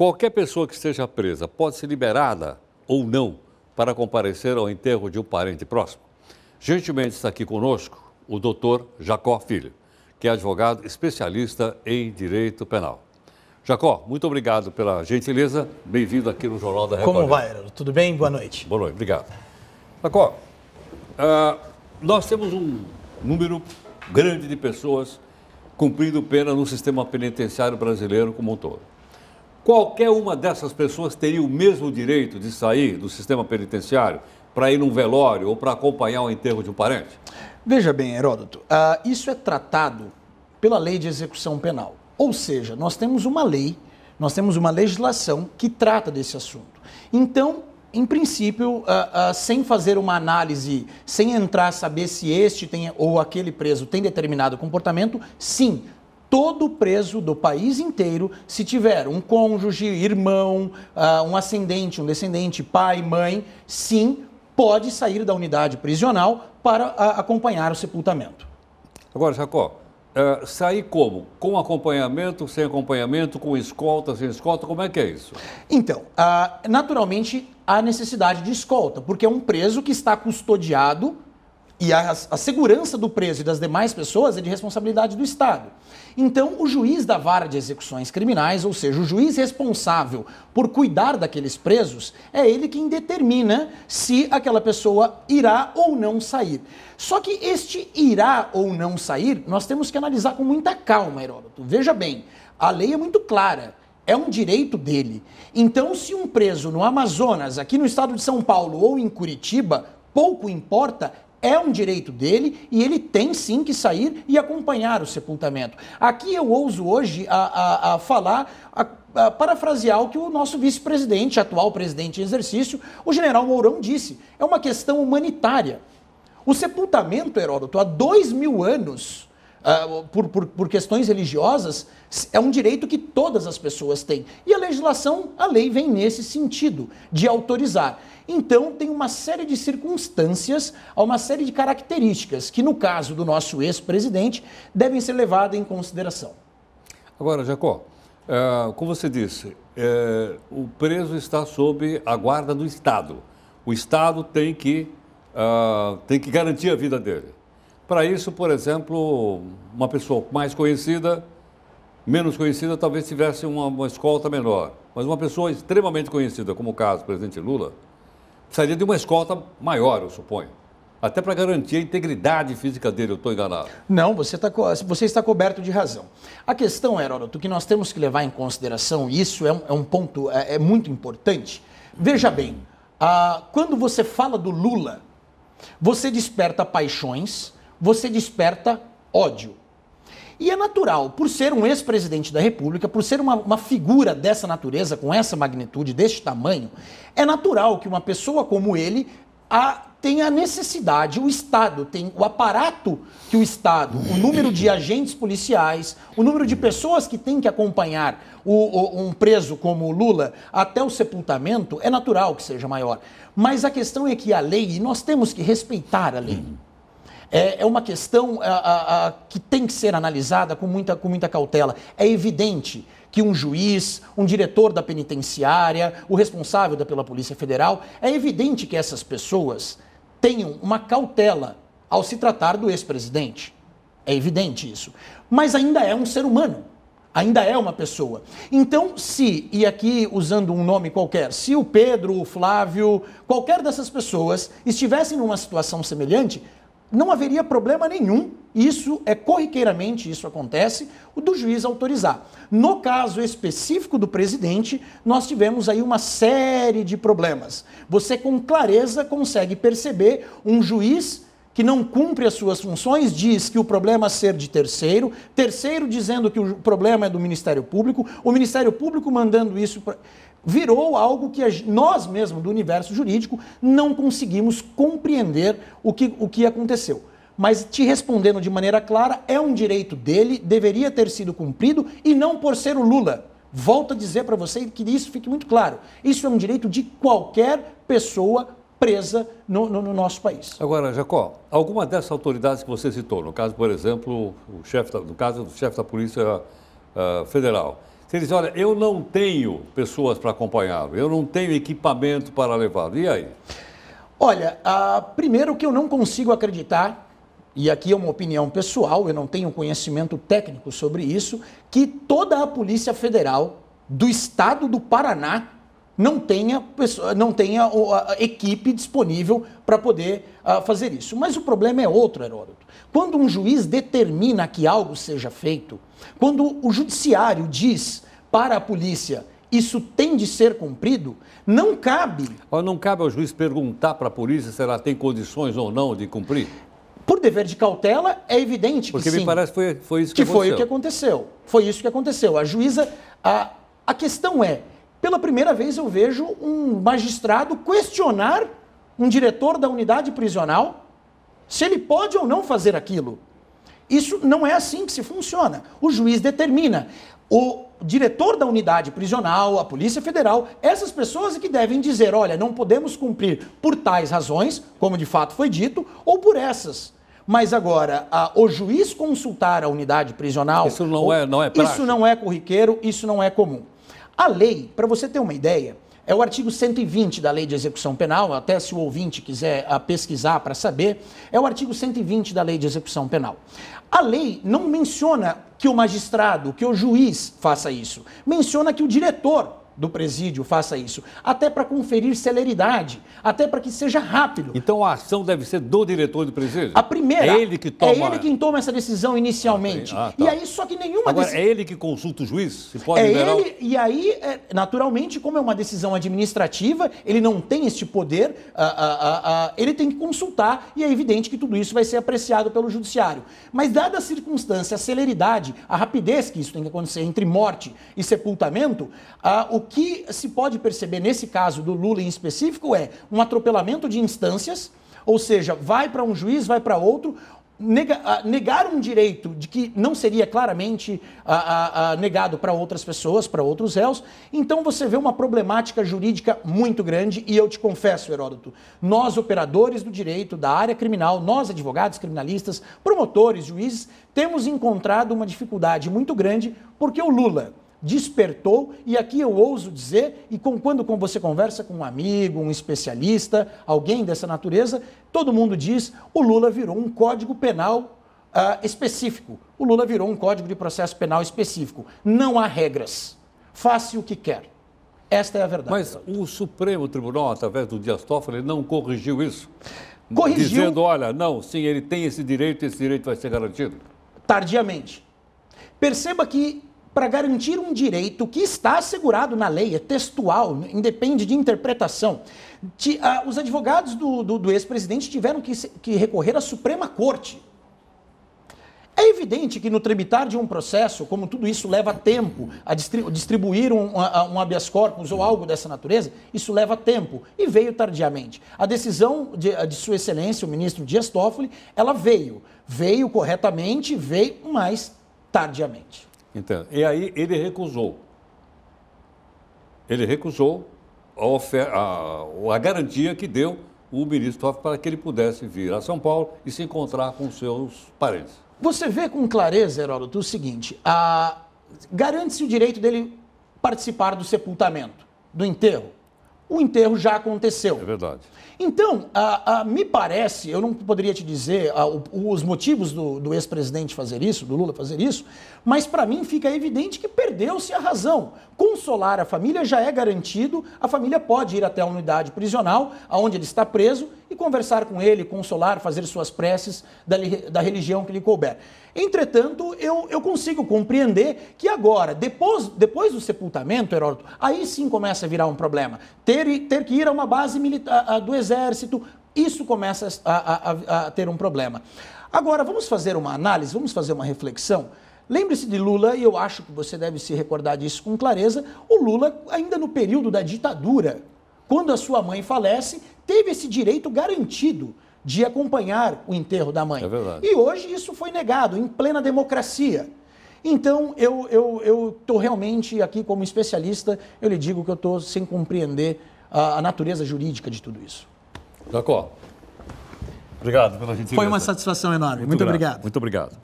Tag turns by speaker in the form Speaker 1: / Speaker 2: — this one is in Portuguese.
Speaker 1: Qualquer pessoa que esteja presa pode ser liberada ou não para comparecer ao enterro de um parente próximo. Gentilmente está aqui conosco o doutor Jacó Filho, que é advogado especialista em direito penal. Jacó, muito obrigado pela gentileza. Bem-vindo aqui no Jornal da Record. Como vai,
Speaker 2: Tudo bem? Boa noite.
Speaker 1: Boa noite, obrigado. Jacó, uh, nós temos um número grande de pessoas cumprindo pena no sistema penitenciário brasileiro como um todo. Qualquer uma dessas pessoas teria o mesmo direito de sair do sistema penitenciário para ir num velório ou para acompanhar o enterro de um parente?
Speaker 2: Veja bem, Heródoto, uh, isso é tratado pela lei de execução penal. Ou seja, nós temos uma lei, nós temos uma legislação que trata desse assunto. Então, em princípio, uh, uh, sem fazer uma análise, sem entrar a saber se este tem ou aquele preso tem determinado comportamento, sim, todo preso do país inteiro, se tiver um cônjuge, irmão, uh, um ascendente, um descendente, pai, mãe, sim, pode sair da unidade prisional para uh, acompanhar o sepultamento.
Speaker 1: Agora, Jacó, uh, sair como? Com acompanhamento, sem acompanhamento, com escolta, sem escolta, como é que é isso?
Speaker 2: Então, ah, naturalmente há necessidade de escolta, porque é um preso que está custodiado e a, a, segurança do preso e das demais pessoas é de responsabilidade do Estado. Então, o juiz da vara de execuções criminais, ou seja, o juiz responsável por cuidar daqueles presos, é ele quem determina se aquela pessoa irá ou não sair. Só que este irá ou não sair, nós temos que analisar com muita calma, Heródoto. Veja bem, a lei é muito clara é um direito dele. Então, se um preso no Amazonas, aqui no estado de São Paulo ou em Curitiba, pouco importa, é um direito dele e ele tem sim que sair e acompanhar o sepultamento. Aqui eu ouso hoje a, a, a falar, a, a parafrasear o que o nosso vice-presidente, atual presidente em exercício, o general Mourão disse. É uma questão humanitária. O sepultamento, Heródoto, há dois mil anos Uh, por, por, por, questões religiosas, é um direito que todas as pessoas têm. E a legislação, a lei, vem nesse sentido, de autorizar. Então, tem uma série de circunstâncias, uma série de características que, no caso do nosso ex-presidente, devem ser levadas em consideração.
Speaker 1: Agora, Jacó, eh, como você disse, eh, o preso está sob a guarda do Estado. O Estado tem que, ah, tem que garantir a vida dele. Para isso, por exemplo, uma pessoa mais conhecida, menos conhecida, talvez tivesse uma, uma escolta menor. Mas uma pessoa extremamente conhecida, como o caso do presidente Lula, precisaria de uma escolta maior, eu suponho. Até para garantir a integridade física dele, eu estou enganado.
Speaker 2: Não, você, tá, você está coberto de razão. A questão, é, Heródoto, que nós temos que levar em consideração, e isso é um, é um ponto é, é, muito importante. Veja bem, ah, quando você fala do Lula, você desperta paixões você desperta ódio. E é natural, por ser um ex-presidente da República, por ser uma, uma, figura dessa natureza, com essa magnitude, deste tamanho, é natural que uma pessoa como ele a, tenha a necessidade, o Estado tem o aparato que o Estado, o número de agentes policiais, o número de pessoas que tem que acompanhar o, o, um preso como Lula até o sepultamento, é natural que seja maior. Mas a questão é que a lei, e nós temos que respeitar a lei. É, é, uma questão a, a, a, que tem que ser analisada com muita, com muita cautela. É evidente que um juiz, um diretor da penitenciária, o responsável da, pela Polícia Federal, é evidente que essas pessoas tenham uma cautela ao se tratar do ex-presidente. É evidente isso. Mas ainda é um ser humano. Ainda é uma pessoa. Então, se, e aqui usando um nome qualquer, se o Pedro, o Flávio, qualquer dessas pessoas estivessem numa situação semelhante, não haveria problema nenhum. Isso é corriqueiramente, isso acontece, o do juiz autorizar. No caso específico do presidente, nós tivemos aí uma série de problemas. Você com clareza consegue perceber um juiz que não cumpre as suas funções diz que o problema é ser de terceiro, terceiro dizendo que o problema é do Ministério Público, o Ministério Público mandando isso para virou algo que nós mesmos do universo jurídico não conseguimos compreender o que, o que aconteceu. Mas te respondendo de maneira clara, é um direito dele, deveria ter sido cumprido e não por ser o Lula. Volto a dizer para você que isso fique muito claro. Isso é um direito de qualquer pessoa presa
Speaker 1: no, no, no, nosso país. Agora, Jacó, alguma dessas autoridades que você citou, no caso, por exemplo, o chefe no caso do chefe da Polícia uh, Federal, você diz, olha, eu não tenho pessoas para acompanhá-lo, eu não tenho equipamento para levá-lo. E aí?
Speaker 2: Olha, a ah, primeiro que eu não consigo acreditar, e aqui é uma opinião pessoal, eu não tenho conhecimento técnico sobre isso, que toda a Polícia Federal do Estado do Paraná não tenha, não tenha a equipe disponível para poder ah, fazer isso. Mas o problema é outro, Heródoto. Quando um juiz determina que algo seja feito, quando o judiciário diz para a polícia
Speaker 1: isso tem de ser cumprido, não cabe. Não cabe ao juiz perguntar para a polícia se ela tem condições ou não de cumprir? Por dever de cautela, é evidente Porque que sim. Porque me parece que foi, foi isso que, que aconteceu. Que foi o que
Speaker 2: aconteceu. Foi isso que aconteceu. A juíza. A, a questão é: pela primeira vez eu vejo um magistrado questionar um diretor da unidade prisional se ele pode ou não fazer aquilo. Isso não é assim que se funciona. O juiz determina. O diretor da unidade prisional, a Polícia Federal, essas pessoas é que devem dizer: olha, não podemos cumprir por tais razões, como de fato foi dito, ou por essas. Mas agora, a, o juiz consultar a unidade prisional. Isso não, ou, é, não é Isso não é corriqueiro, isso não é comum. A lei, para você ter uma ideia, é o artigo 120 da Lei de Execução Penal, até se o ouvinte quiser ah, pesquisar para saber, é o artigo 120 da Lei de Execução Penal. A lei não menciona que o magistrado, que o juiz faça isso, menciona que o diretor do presídio faça isso, até para conferir celeridade, até para que seja rápido.
Speaker 1: Então a ação deve ser do diretor do presídio? A primeira. É ele que toma. É ele quem
Speaker 2: toma essa decisão inicialmente. Ah, tá. E aí só que nenhuma Agora, é
Speaker 1: ele que consulta o juiz, se pode é liberar. Ele,
Speaker 2: e aí, é, naturalmente, como é uma decisão administrativa, ele não tem este poder, ah, ah, ele tem que consultar e é evidente que tudo isso vai ser apreciado pelo judiciário. Mas dada a circunstância, a celeridade, a rapidez que isso tem que acontecer entre morte e sepultamento, o que se pode perceber nesse caso do Lula em específico é um atropelamento de instâncias, ou seja, vai para um juiz, vai para outro, Nega, ah, negar um direito de que não seria claramente ah, ah, negado para outras pessoas, para outros réus, então você vê uma problemática jurídica muito grande e eu te confesso, Heródoto, nós operadores do direito, da área criminal, nós advogados, criminalistas, promotores, juízes, temos encontrado uma dificuldade muito grande porque o Lula, despertou, e aqui eu ouso dizer, e com, quando com você conversa com um amigo, um especialista, alguém dessa natureza, todo mundo diz: o Lula virou um código penal uh, específico. O Lula virou um código de processo penal específico. Não há regras. Faça o que quer.
Speaker 1: Esta é a verdade. Mas o Supremo Tribunal, através do Dias Toffoli, não corrigiu isso. Corrigiu. Dizendo, olha, não, sim, ele tem esse direito, esse direito vai ser garantido.
Speaker 2: Tardiamente. Perceba que para garantir um direito que está assegurado na lei, é textual, independe de interpretação. De, ah, os advogados do, do, do ex-presidente tiveram que, que recorrer à Suprema Corte. É evidente que no tramitar de um processo, como tudo isso leva tempo, a distribuir um, um, habeas corpus ou algo dessa natureza, isso leva tempo e veio tardiamente. A decisão de, de Sua Excelência, o ministro Dias Toffoli, ela veio. Veio corretamente, veio, mais tardiamente.
Speaker 1: Entende? E aí ele recusou. Ele recusou a, a, a garantia que deu o ministro para que ele pudesse vir a São Paulo e se encontrar com seus parentes.
Speaker 2: Você vê com clareza, Heródoto, o seguinte: a... garante-se o direito dele participar do sepultamento, do enterro o enterro já aconteceu. É verdade. Então, a, a, me parece, eu não poderia te dizer a, o, os motivos do, do ex-presidente fazer isso, do Lula fazer isso, mas para mim fica evidente que perdeu-se a razão. Consolar a família já é garantido, a família pode ir até a unidade prisional, aonde ele está preso, e conversar com ele, consolar, fazer suas preces da, da religião que lhe couber. Entretanto, eu, eu consigo compreender que agora, depois, depois do sepultamento, Heródoto, aí sim começa a virar um problema. Ter, ter que ir a uma base militar do exército, isso começa a, a, a ter um problema. Agora, vamos fazer uma análise, vamos fazer uma reflexão. Lembre-se de Lula, e eu acho que você deve se recordar disso com clareza, o Lula ainda no período da ditadura, quando a sua mãe falece, teve esse direito garantido de acompanhar o enterro da mãe. É E hoje isso foi negado, em plena democracia. Então, eu estou eu, eu tô realmente aqui como especialista, eu lhe digo que eu estou sem compreender a, a, natureza jurídica de tudo isso.
Speaker 1: Jacó, obrigado pela gentileza. Foi uma satisfação enorme. Muito, Muito obrigado. Muito obrigado.